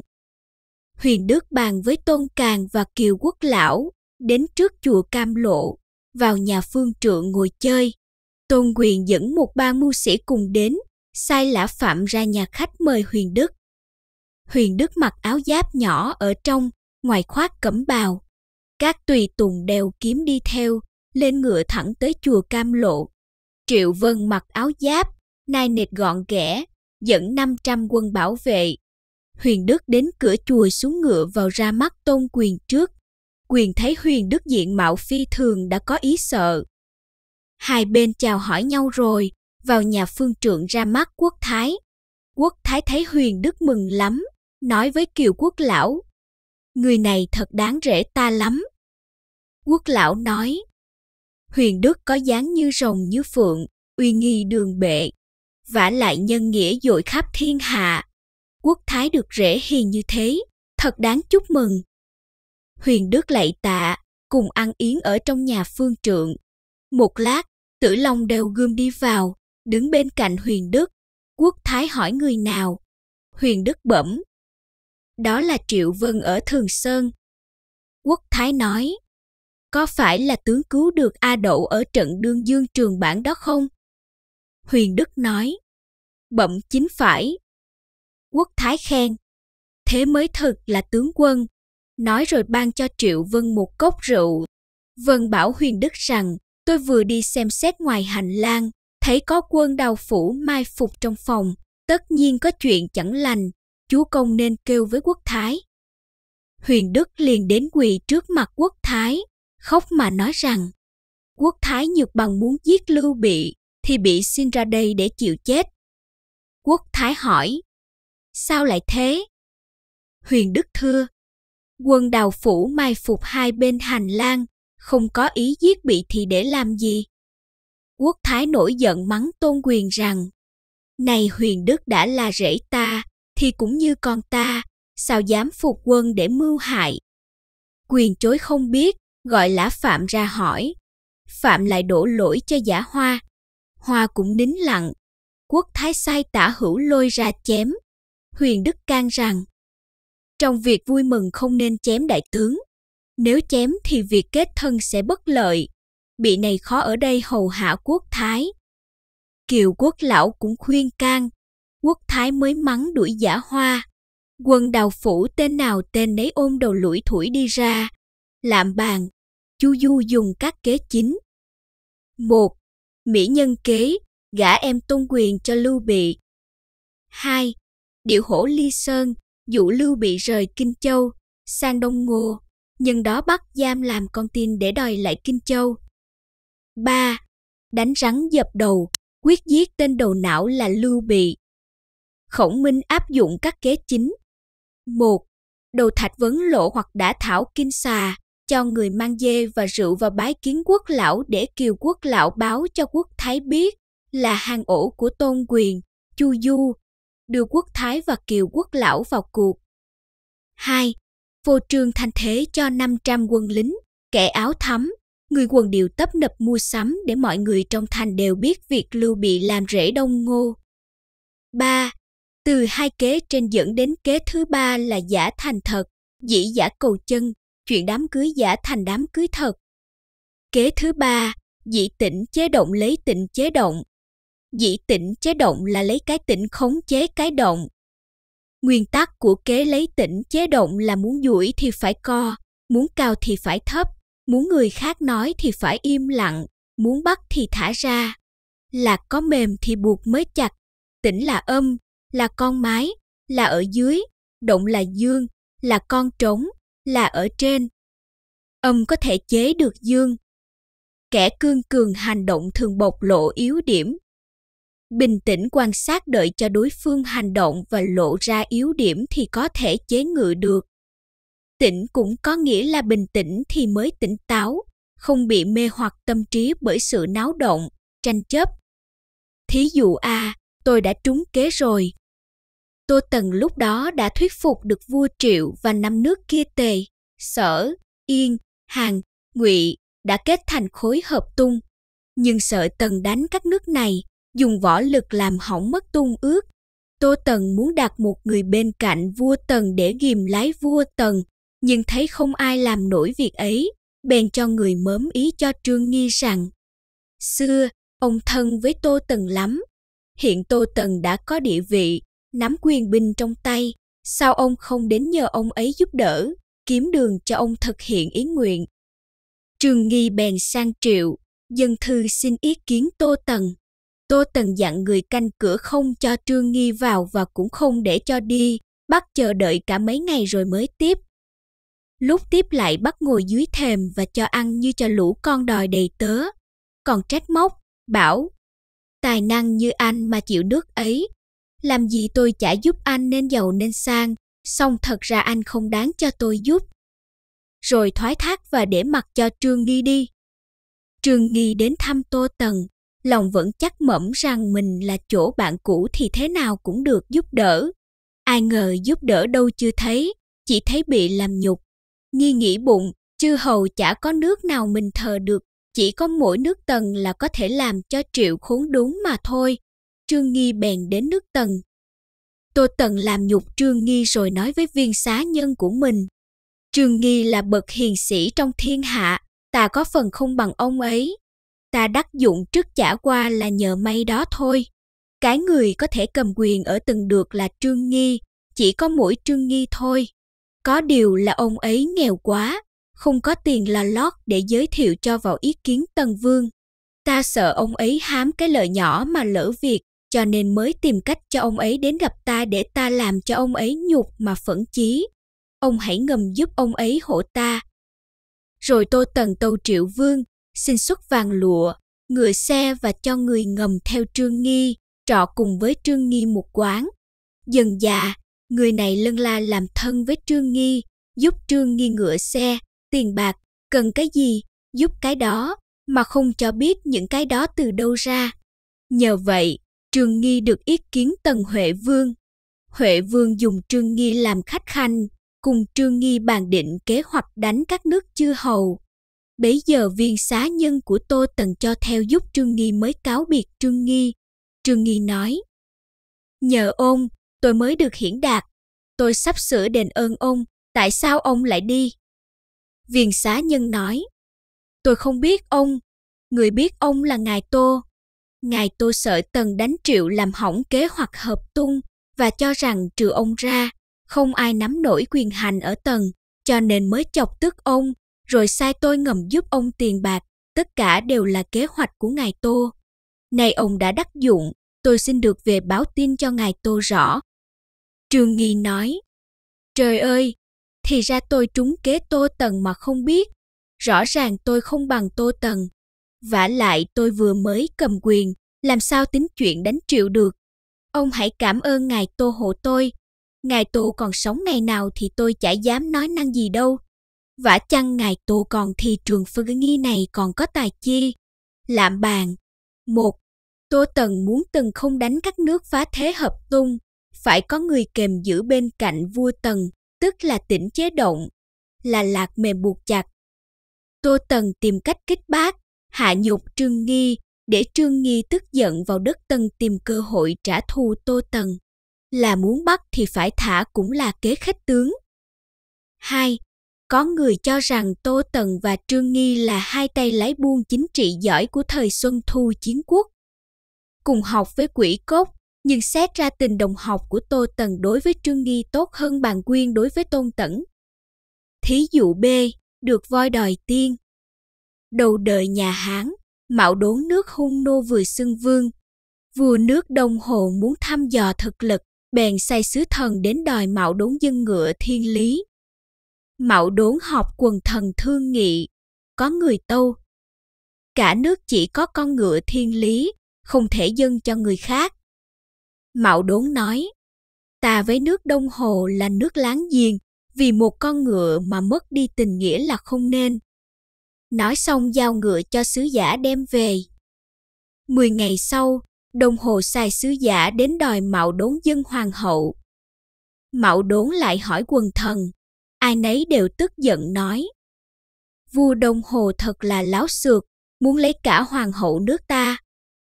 Huyền Đức bàn với Tôn Càng và Kiều Quốc Lão, đến trước chùa Cam Lộ, vào nhà phương trượng ngồi chơi. Tôn Quyền dẫn một ba mưu sĩ cùng đến, sai lã phạm ra nhà khách mời Huyền Đức. Huyền Đức mặc áo giáp nhỏ ở trong, ngoài khoác cẩm bào. Các tùy tùng đều kiếm đi theo, lên ngựa thẳng tới chùa Cam Lộ. Triệu Vân mặc áo giáp, nai nịt gọn ghẽ, dẫn 500 quân bảo vệ. Huyền Đức đến cửa chùa xuống ngựa vào ra mắt tôn quyền trước. Quyền thấy Huyền Đức diện mạo phi thường đã có ý sợ. Hai bên chào hỏi nhau rồi, vào nhà phương trượng ra mắt quốc thái. Quốc thái thấy Huyền Đức mừng lắm, nói với Kiều quốc lão. Người này thật đáng rể ta lắm. Quốc lão nói, Huyền Đức có dáng như rồng như phượng, uy nghi đường bệ. Vả lại nhân nghĩa dội khắp thiên hạ. Quốc thái được rễ hiền như thế, thật đáng chúc mừng. Huyền Đức lạy tạ, cùng ăn yến ở trong nhà phương trượng. Một lát, tử long đều gươm đi vào, đứng bên cạnh Huyền Đức. Quốc thái hỏi người nào? Huyền Đức bẩm. Đó là Triệu Vân ở Thường Sơn. Quốc Thái nói, có phải là tướng cứu được A Đậu ở trận đương dương trường bản đó không? Huyền Đức nói, bẩm chính phải. Quốc Thái khen, thế mới thực là tướng quân. Nói rồi ban cho Triệu Vân một cốc rượu. Vân bảo Huyền Đức rằng, tôi vừa đi xem xét ngoài hành lang, thấy có quân đào phủ mai phục trong phòng. Tất nhiên có chuyện chẳng lành, chúa công nên kêu với quốc thái. Huyền Đức liền đến quỳ trước mặt quốc thái, khóc mà nói rằng quốc thái nhược bằng muốn giết lưu bị thì bị xin ra đây để chịu chết quốc thái hỏi sao lại thế huyền đức thưa quân đào phủ mai phục hai bên hành lang không có ý giết bị thì để làm gì quốc thái nổi giận mắng tôn quyền rằng này huyền đức đã là rể ta thì cũng như con ta sao dám phục quân để mưu hại quyền chối không biết gọi lã Phạm ra hỏi. Phạm lại đổ lỗi cho giả Hoa. Hoa cũng nín lặng. Quốc Thái sai tả hữu lôi ra chém. Huyền Đức can rằng, trong việc vui mừng không nên chém đại tướng. Nếu chém thì việc kết thân sẽ bất lợi. Bị này khó ở đây hầu hạ quốc Thái. Kiều quốc lão cũng khuyên can. Quốc Thái mới mắng đuổi giả hoa. Quân đào phủ tên nào tên nấy ôm đầu lũi thủi đi ra. Lạm bàn, Chu Du dùng các kế chính. một Mỹ nhân kế, gả em tôn quyền cho Lưu Bị. 2. Điệu hổ Ly Sơn, dụ Lưu Bị rời Kinh Châu, sang Đông Ngô, nhân đó bắt giam làm con tin để đòi lại Kinh Châu. 3. Đánh rắn dập đầu, quyết giết tên đầu não là Lưu Bị. Khổng Minh áp dụng các kế chính. 1. Đầu thạch vấn lộ hoặc đã thảo kinh xà, cho người mang dê và rượu vào bái kiến quốc lão để kiều quốc lão báo cho quốc thái biết là hàng ổ của tôn quyền, chu du, đưa quốc thái và kiều quốc lão vào cuộc. hai Phô trương thanh thế cho 500 quân lính, kẻ áo thắm, người quần điều tấp nập mua sắm để mọi người trong thành đều biết việc Lưu Bị làm rễ đông ngô. ba Từ hai kế trên dẫn đến kế thứ ba là giả thành thật, dĩ giả cầu chân, chuyện đám cưới giả thành đám cưới thật. Kế thứ ba, dị tịnh chế động lấy tịnh chế động. Dị tịnh chế động là lấy cái tịnh khống chế cái động. Nguyên tắc của kế lấy tịnh chế động là muốn duỗi thì phải co, muốn cao thì phải thấp, muốn người khác nói thì phải im lặng, muốn bắt thì thả ra. Là có mềm thì buộc mới chặt, tĩnh là âm, là con mái, là ở dưới, động là dương, là con trống, là ở trên. Ông có thể chế được dương. Kẻ cương cường hành động thường bộc lộ yếu điểm. Bình tĩnh quan sát đợi cho đối phương hành động và lộ ra yếu điểm thì có thể chế ngự được. Tỉnh cũng có nghĩa là bình tĩnh thì mới tỉnh táo, không bị mê hoặc tâm trí bởi sự náo động, tranh chấp. Thí dụ a, à, tôi đã trúng kế rồi, Tô Tần lúc đó đã thuyết phục được vua Triệu và năm nước kia Tề, Sở, Yên, Hàn, Ngụy đã kết thành khối hợp tung. Nhưng sợ Tần đánh các nước này, dùng võ lực làm hỏng mất tung ước. Tô Tần muốn đặt một người bên cạnh vua Tần để ghìm lái vua Tần, nhưng thấy không ai làm nổi việc ấy, bèn cho người mớm ý cho Trương Nghi rằng Xưa, ông thân với Tô Tần lắm, hiện Tô Tần đã có địa vị, nắm quyền binh trong tay, sao ông không đến nhờ ông ấy giúp đỡ, kiếm đường cho ông thực hiện ý nguyện. Trường nghi bèn sang triệu, dân thư xin ý kiến Tô Tần. Tô Tần dặn người canh cửa không cho Trương Nghi vào và cũng không để cho đi, bắt chờ đợi cả mấy ngày rồi mới tiếp. Lúc tiếp lại bắt ngồi dưới thềm và cho ăn như cho lũ con đòi đầy tớ. Còn trách móc, bảo, tài năng như anh mà chịu nước ấy, làm gì tôi chả giúp anh nên giàu nên sang, song thật ra anh không đáng cho tôi giúp. Rồi thoái thác và để mặc cho Trương Nghi đi. Trương Nghi đến thăm Tô Tần, lòng vẫn chắc mẩm rằng mình là chỗ bạn cũ thì thế nào cũng được giúp đỡ. Ai ngờ giúp đỡ đâu chưa thấy, chỉ thấy bị làm nhục. Nghi nghĩ bụng, chư hầu chả có nước nào mình thờ được, chỉ có mỗi nước Tần là có thể làm cho triệu khốn đúng mà thôi Trương Nghi bèn đến nước Tần. Tô Tần làm nhục Trương Nghi rồi nói với viên xá nhân của mình. Trương Nghi là bậc hiền sĩ trong thiên hạ, ta có phần không bằng ông ấy. Ta đắc dụng trước chả qua là nhờ may đó thôi. Cái người có thể cầm quyền ở từng được là Trương Nghi, chỉ có mỗi Trương Nghi thôi. Có điều là ông ấy nghèo quá, không có tiền là lót để giới thiệu cho vào ý kiến Tần Vương. Ta sợ ông ấy hám cái lợi nhỏ mà lỡ việc cho nên mới tìm cách cho ông ấy đến gặp ta để ta làm cho ông ấy nhục mà phẫn chí. Ông hãy ngầm giúp ông ấy hộ ta. Rồi tô tần tâu triệu vương, xin xuất vàng lụa, ngựa xe và cho người ngầm theo trương nghi, trọ cùng với trương nghi một quán. Dần dạ, người này lân la làm thân với trương nghi, giúp trương nghi ngựa xe, tiền bạc, cần cái gì, giúp cái đó, mà không cho biết những cái đó từ đâu ra. Nhờ vậy, Trương Nghi được ý kiến Tần Huệ Vương. Huệ Vương dùng Trương Nghi làm khách khanh, cùng Trương Nghi bàn định kế hoạch đánh các nước chư hầu. Bấy giờ viên xá nhân của Tô Tần cho theo giúp Trương Nghi mới cáo biệt Trương Nghi. Trương Nghi nói, Nhờ ông, tôi mới được hiển đạt. Tôi sắp sửa đền ơn ông, tại sao ông lại đi? Viên xá nhân nói, tôi không biết ông, người biết ông là Ngài Tô ngài Tô sợ Tần đánh Triệu làm hỏng kế hoạch hợp tung và cho rằng trừ ông ra, không ai nắm nổi quyền hành ở Tần, cho nên mới chọc tức ông, rồi sai tôi ngầm giúp ông tiền bạc, tất cả đều là kế hoạch của ngài Tô. Nay ông đã đắc dụng, tôi xin được về báo tin cho ngài Tô rõ. Trương Nghi nói, Trời ơi, thì ra tôi trúng kế Tô Tần mà không biết, rõ ràng tôi không bằng Tô Tần, vả lại tôi vừa mới cầm quyền, làm sao tính chuyện đánh triệu được. Ông hãy cảm ơn ngài Tô hộ tôi. Ngài Tô còn sống ngày nào thì tôi chả dám nói năng gì đâu. Vả chăng ngài Tô còn thì trường phương nghi này còn có tài chi. Lạm bàn. Một, Tô Tần muốn Tần không đánh các nước phá thế hợp tung, phải có người kèm giữ bên cạnh vua Tần, tức là tỉnh chế động, là lạc mềm buộc chặt. Tô Tần tìm cách kích bác, hạ nhục Trương Nghi để Trương Nghi tức giận vào đất Tân tìm cơ hội trả thù Tô Tần. Là muốn bắt thì phải thả cũng là kế khách tướng. hai Có người cho rằng Tô Tần và Trương Nghi là hai tay lái buôn chính trị giỏi của thời Xuân Thu chiến quốc. Cùng học với quỷ cốt, nhưng xét ra tình đồng học của Tô Tần đối với Trương Nghi tốt hơn bàn quyên đối với Tôn Tẩn. Thí dụ B, được voi đòi tiên đầu đời nhà Hán, mạo đốn nước hung nô vừa xưng vương. Vua nước Đông Hồ muốn thăm dò thực lực, bèn sai sứ thần đến đòi mạo đốn dân ngựa thiên lý. Mạo đốn họp quần thần thương nghị, có người tâu. Cả nước chỉ có con ngựa thiên lý, không thể dâng cho người khác. Mạo đốn nói, ta với nước Đông Hồ là nước láng giềng, vì một con ngựa mà mất đi tình nghĩa là không nên nói xong giao ngựa cho sứ giả đem về. Mười ngày sau, đồng hồ sai sứ giả đến đòi mạo đốn dân hoàng hậu. Mạo đốn lại hỏi quần thần, ai nấy đều tức giận nói. Vua đồng hồ thật là láo xược, muốn lấy cả hoàng hậu nước ta.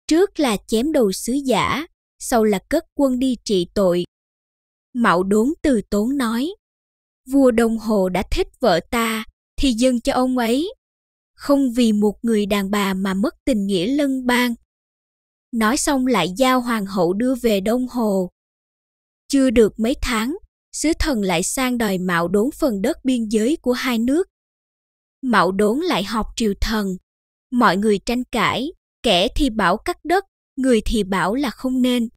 Trước là chém đầu sứ giả, sau là cất quân đi trị tội. Mạo đốn từ tốn nói, vua đồng hồ đã thích vợ ta, thì dâng cho ông ấy không vì một người đàn bà mà mất tình nghĩa lân bang. Nói xong lại giao hoàng hậu đưa về Đông Hồ. Chưa được mấy tháng, sứ thần lại sang đòi mạo đốn phần đất biên giới của hai nước. Mạo đốn lại họp triều thần. Mọi người tranh cãi, kẻ thì bảo cắt đất, người thì bảo là không nên.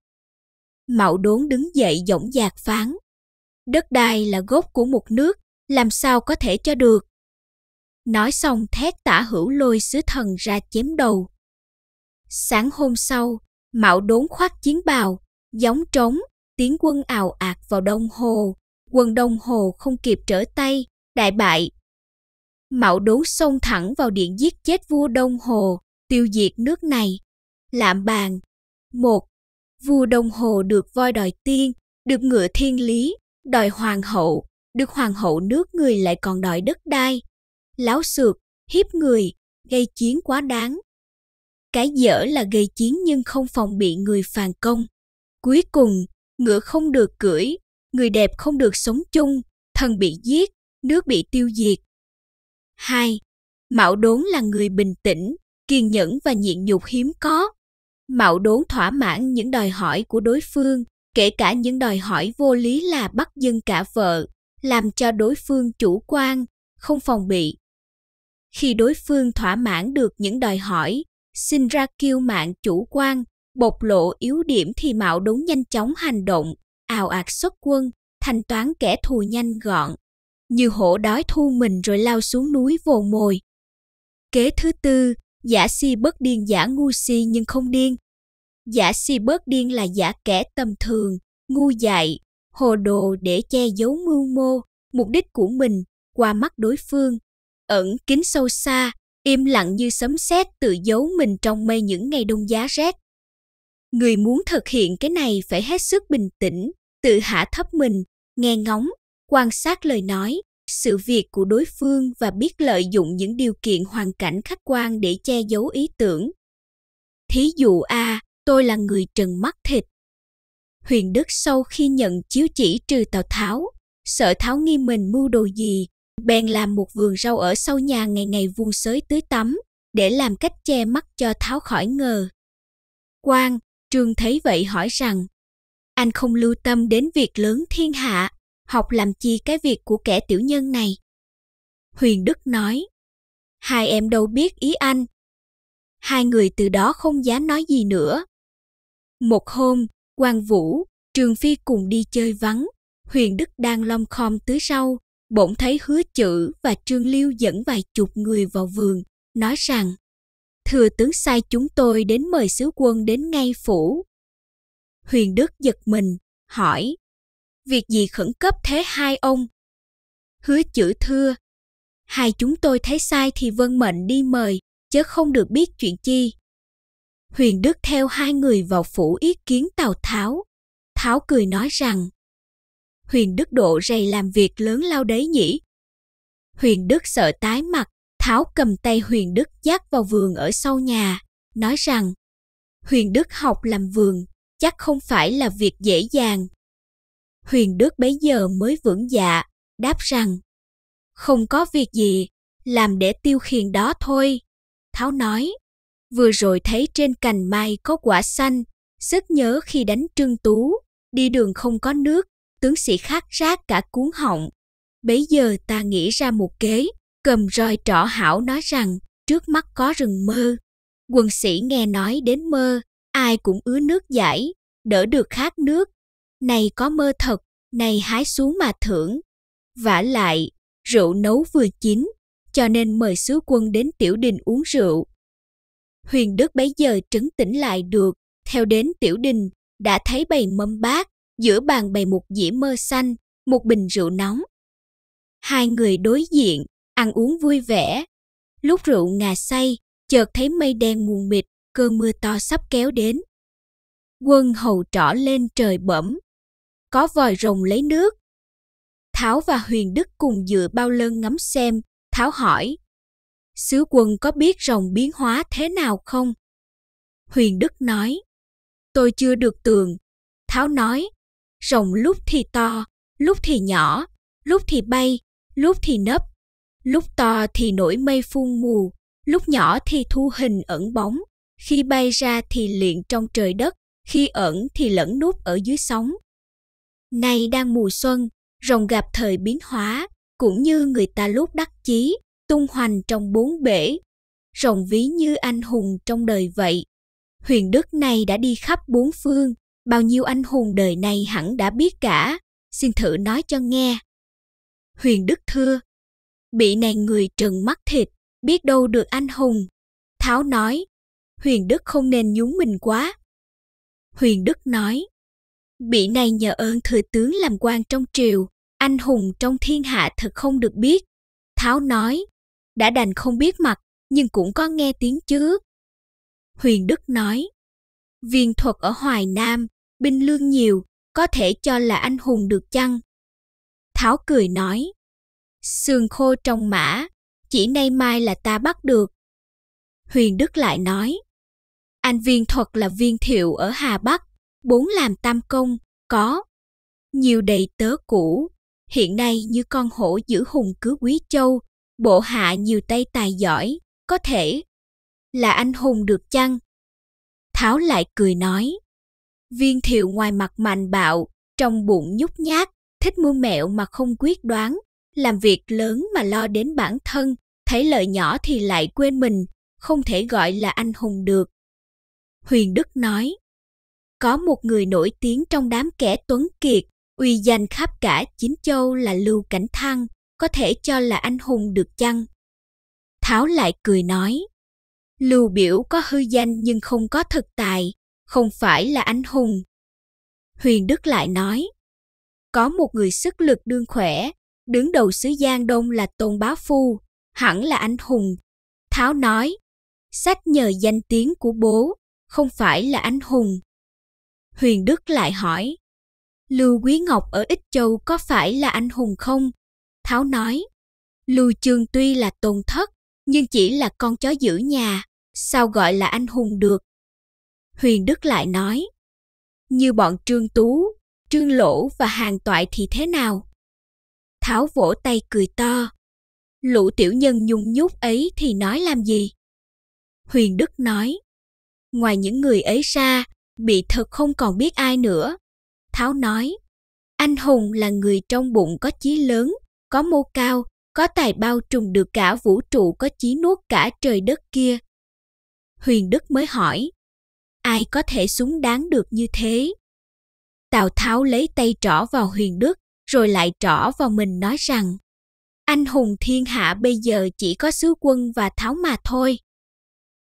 Mạo đốn đứng dậy dõng dạc phán. Đất đai là gốc của một nước, làm sao có thể cho được. Nói xong thét tả hữu lôi sứ thần ra chém đầu. Sáng hôm sau, Mạo đốn khoác chiến bào, giống trống, tiến quân ào ạt vào Đông Hồ. Quân Đông Hồ không kịp trở tay, đại bại. Mạo đốn xông thẳng vào điện giết chết vua Đông Hồ, tiêu diệt nước này. Lạm bàn một Vua Đông Hồ được voi đòi tiên, được ngựa thiên lý, đòi hoàng hậu, được hoàng hậu nước người lại còn đòi đất đai, láo xược, hiếp người, gây chiến quá đáng. Cái dở là gây chiến nhưng không phòng bị người phàn công. Cuối cùng, ngựa không được cưỡi, người đẹp không được sống chung, thần bị giết, nước bị tiêu diệt. 2. Mạo đốn là người bình tĩnh, kiên nhẫn và nhịn nhục hiếm có. Mạo đốn thỏa mãn những đòi hỏi của đối phương, kể cả những đòi hỏi vô lý là bắt dân cả vợ, làm cho đối phương chủ quan, không phòng bị, khi đối phương thỏa mãn được những đòi hỏi sinh ra kiêu mạn chủ quan bộc lộ yếu điểm thì mạo đúng nhanh chóng hành động ào ạt xuất quân thanh toán kẻ thù nhanh gọn như hổ đói thu mình rồi lao xuống núi vồ mồi kế thứ tư giả si bất điên giả ngu si nhưng không điên giả si bớt điên là giả kẻ tầm thường ngu dại hồ đồ để che giấu mưu mô mục đích của mình qua mắt đối phương ẩn kín sâu xa, im lặng như sấm sét tự giấu mình trong mây những ngày đông giá rét. Người muốn thực hiện cái này phải hết sức bình tĩnh, tự hạ thấp mình, nghe ngóng, quan sát lời nói, sự việc của đối phương và biết lợi dụng những điều kiện hoàn cảnh khách quan để che giấu ý tưởng. Thí dụ A, tôi là người trần mắt thịt. Huyền Đức sau khi nhận chiếu chỉ trừ Tào Tháo, sợ Tháo nghi mình mưu đồ gì bèn làm một vườn rau ở sau nhà ngày ngày vuông xới tưới tắm để làm cách che mắt cho tháo khỏi ngờ quan trương thấy vậy hỏi rằng anh không lưu tâm đến việc lớn thiên hạ học làm chi cái việc của kẻ tiểu nhân này huyền đức nói hai em đâu biết ý anh hai người từ đó không dám nói gì nữa một hôm quan vũ Trường phi cùng đi chơi vắng huyền đức đang lom khom tưới rau bỗng thấy hứa chữ và trương liêu dẫn vài chục người vào vườn, nói rằng Thừa tướng sai chúng tôi đến mời sứ quân đến ngay phủ. Huyền Đức giật mình, hỏi Việc gì khẩn cấp thế hai ông? Hứa chữ thưa Hai chúng tôi thấy sai thì vân mệnh đi mời, chứ không được biết chuyện chi. Huyền Đức theo hai người vào phủ ý kiến Tào Tháo. Tháo cười nói rằng Huyền Đức Độ rầy làm việc lớn lao đấy nhỉ. Huyền Đức sợ tái mặt, Tháo cầm tay Huyền Đức dắt vào vườn ở sau nhà, nói rằng Huyền Đức học làm vườn, chắc không phải là việc dễ dàng. Huyền Đức bấy giờ mới vững dạ, đáp rằng Không có việc gì, làm để tiêu khiển đó thôi. Tháo nói, vừa rồi thấy trên cành mai có quả xanh, rất nhớ khi đánh trương tú, đi đường không có nước, tướng sĩ khát rác cả cuốn họng. Bấy giờ ta nghĩ ra một kế, cầm roi trỏ hảo nói rằng trước mắt có rừng mơ. Quân sĩ nghe nói đến mơ, ai cũng ứa nước giải, đỡ được khát nước. Này có mơ thật, này hái xuống mà thưởng. vả lại, rượu nấu vừa chín, cho nên mời sứ quân đến tiểu đình uống rượu. Huyền Đức bấy giờ trấn tĩnh lại được, theo đến tiểu đình, đã thấy bầy mâm bát, giữa bàn bày một dĩa mơ xanh, một bình rượu nóng. Hai người đối diện, ăn uống vui vẻ. Lúc rượu ngà say, chợt thấy mây đen mù mịt, cơn mưa to sắp kéo đến. Quân hầu trỏ lên trời bẩm, có vòi rồng lấy nước. Tháo và Huyền Đức cùng dựa bao lơn ngắm xem, Tháo hỏi, sứ quân có biết rồng biến hóa thế nào không? Huyền Đức nói, tôi chưa được tường. Tháo nói, rồng lúc thì to, lúc thì nhỏ, lúc thì bay, lúc thì nấp, lúc to thì nổi mây phun mù, lúc nhỏ thì thu hình ẩn bóng, khi bay ra thì liện trong trời đất, khi ẩn thì lẫn núp ở dưới sóng. Nay đang mùa xuân, rồng gặp thời biến hóa, cũng như người ta lúc đắc chí, tung hoành trong bốn bể. Rồng ví như anh hùng trong đời vậy. Huyền đức này đã đi khắp bốn phương, bao nhiêu anh hùng đời này hẳn đã biết cả, xin thử nói cho nghe. Huyền Đức thưa, bị này người trần mắt thịt, biết đâu được anh hùng. Tháo nói, Huyền Đức không nên nhúng mình quá. Huyền Đức nói, bị này nhờ ơn thừa tướng làm quan trong triều, anh hùng trong thiên hạ thật không được biết. Tháo nói, đã đành không biết mặt, nhưng cũng có nghe tiếng chứ. Huyền Đức nói, viên thuật ở Hoài Nam binh lương nhiều, có thể cho là anh hùng được chăng? Tháo cười nói, sườn khô trong mã, chỉ nay mai là ta bắt được. Huyền Đức lại nói, anh viên thuật là viên thiệu ở Hà Bắc, bốn làm tam công, có. Nhiều đầy tớ cũ, hiện nay như con hổ giữ hùng cứ quý châu, bộ hạ nhiều tay tài giỏi, có thể là anh hùng được chăng? Tháo lại cười nói, Viên thiệu ngoài mặt mạnh bạo, trong bụng nhút nhát, thích mua mẹo mà không quyết đoán, làm việc lớn mà lo đến bản thân, thấy lợi nhỏ thì lại quên mình, không thể gọi là anh hùng được. Huyền Đức nói, có một người nổi tiếng trong đám kẻ tuấn kiệt, uy danh khắp cả chính châu là Lưu Cảnh Thăng, có thể cho là anh hùng được chăng? Tháo lại cười nói, Lưu biểu có hư danh nhưng không có thực tài, không phải là anh hùng. Huyền Đức lại nói, có một người sức lực đương khỏe, đứng đầu xứ Giang Đông là Tôn Bá Phu, hẳn là anh hùng. Tháo nói, sách nhờ danh tiếng của bố, không phải là anh hùng. Huyền Đức lại hỏi, Lưu Quý Ngọc ở Ích Châu có phải là anh hùng không? Tháo nói, Lưu trương tuy là tôn thất, nhưng chỉ là con chó giữ nhà, sao gọi là anh hùng được? Huyền Đức lại nói, như bọn Trương Tú, Trương Lỗ và Hàng Toại thì thế nào? Tháo vỗ tay cười to, lũ tiểu nhân nhung nhúc ấy thì nói làm gì? Huyền Đức nói, ngoài những người ấy ra, bị thật không còn biết ai nữa. Tháo nói, anh hùng là người trong bụng có chí lớn, có mô cao, có tài bao trùm được cả vũ trụ có chí nuốt cả trời đất kia. Huyền Đức mới hỏi, ai có thể súng đáng được như thế tào tháo lấy tay trỏ vào huyền đức rồi lại trỏ vào mình nói rằng anh hùng thiên hạ bây giờ chỉ có sứ quân và tháo mà thôi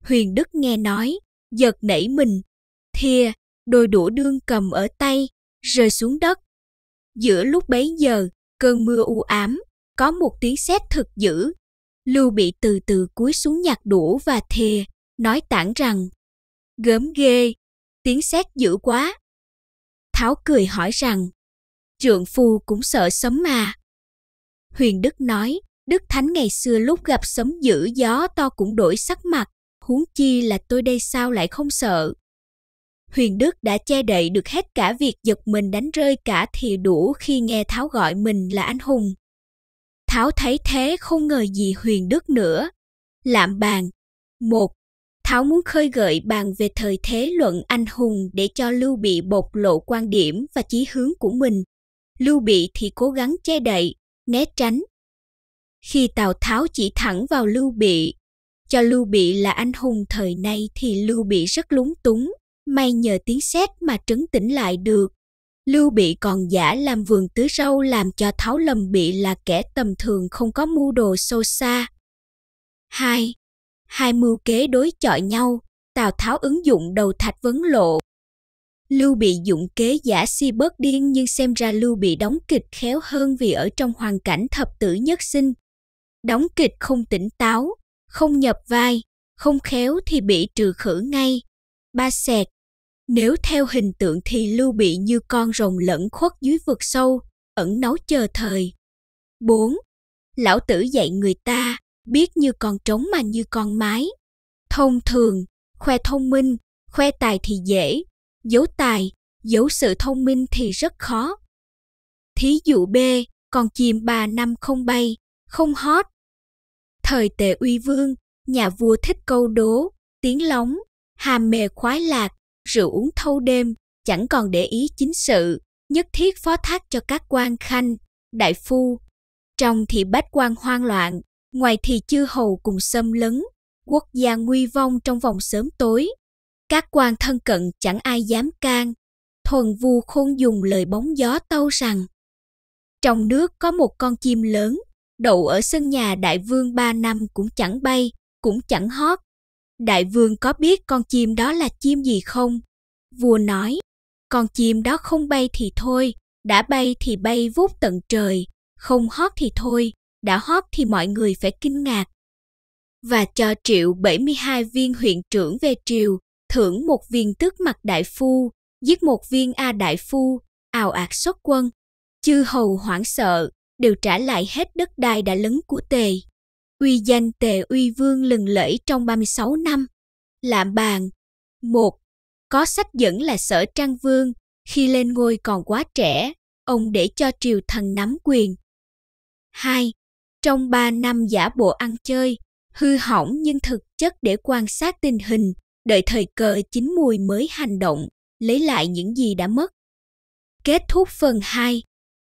huyền đức nghe nói giật nảy mình thìa đôi đũa đương cầm ở tay rơi xuống đất giữa lúc bấy giờ cơn mưa u ám có một tiếng sét thực dữ lưu bị từ từ cúi xuống nhặt đũa và thìa nói tản rằng gớm ghê, tiếng sét dữ quá. Tháo cười hỏi rằng, trượng phu cũng sợ sấm mà. Huyền Đức nói, Đức Thánh ngày xưa lúc gặp sấm dữ gió to cũng đổi sắc mặt, huống chi là tôi đây sao lại không sợ. Huyền Đức đã che đậy được hết cả việc giật mình đánh rơi cả thì đủ khi nghe Tháo gọi mình là anh hùng. Tháo thấy thế không ngờ gì Huyền Đức nữa. Lạm bàn, một Tháo muốn khơi gợi bàn về thời thế luận anh hùng để cho Lưu Bị bộc lộ quan điểm và chí hướng của mình. Lưu Bị thì cố gắng che đậy, né tránh. Khi Tào Tháo chỉ thẳng vào Lưu Bị, cho Lưu Bị là anh hùng thời nay thì Lưu Bị rất lúng túng, may nhờ tiếng sét mà trấn tĩnh lại được. Lưu Bị còn giả làm vườn tứ râu làm cho Tháo lầm Bị là kẻ tầm thường không có mưu đồ sâu xa. Hai hai mưu kế đối chọi nhau, Tào Tháo ứng dụng đầu thạch vấn lộ. Lưu Bị dụng kế giả si bớt điên nhưng xem ra Lưu Bị đóng kịch khéo hơn vì ở trong hoàn cảnh thập tử nhất sinh. Đóng kịch không tỉnh táo, không nhập vai, không khéo thì bị trừ khử ngay. Ba sẹt. Nếu theo hình tượng thì Lưu Bị như con rồng lẫn khuất dưới vực sâu, ẩn náu chờ thời. 4. Lão tử dạy người ta, biết như con trống mà như con mái. Thông thường, khoe thông minh, khoe tài thì dễ, giấu tài, giấu sự thông minh thì rất khó. Thí dụ B, con chim bà năm không bay, không hót. Thời tệ uy vương, nhà vua thích câu đố, tiếng lóng, hàm mề khoái lạc, rượu uống thâu đêm, chẳng còn để ý chính sự, nhất thiết phó thác cho các quan khanh, đại phu. Trong thì bách quan hoang loạn, ngoài thì chư hầu cùng xâm lấn, quốc gia nguy vong trong vòng sớm tối. Các quan thân cận chẳng ai dám can, thuần vu khôn dùng lời bóng gió tâu rằng Trong nước có một con chim lớn, đậu ở sân nhà đại vương ba năm cũng chẳng bay, cũng chẳng hót. Đại vương có biết con chim đó là chim gì không? Vua nói, con chim đó không bay thì thôi, đã bay thì bay vút tận trời, không hót thì thôi, đã hót thì mọi người phải kinh ngạc. Và cho triệu 72 viên huyện trưởng về triều, thưởng một viên tước mặt đại phu, giết một viên A đại phu, ào ạt xuất quân. Chư hầu hoảng sợ, đều trả lại hết đất đai đã lấn của tề. Uy danh tề uy vương lừng lẫy trong 36 năm. Lạm bàn một Có sách dẫn là sở trang vương, khi lên ngôi còn quá trẻ, ông để cho triều thần nắm quyền. 2. Trong 3 năm giả bộ ăn chơi, hư hỏng nhưng thực chất để quan sát tình hình, đợi thời cơ chín mùi mới hành động, lấy lại những gì đã mất. Kết thúc phần 2.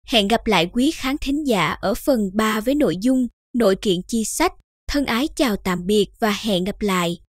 Hẹn gặp lại quý khán thính giả ở phần 3 với nội dung Nội kiện chi sách. Thân ái chào tạm biệt và hẹn gặp lại.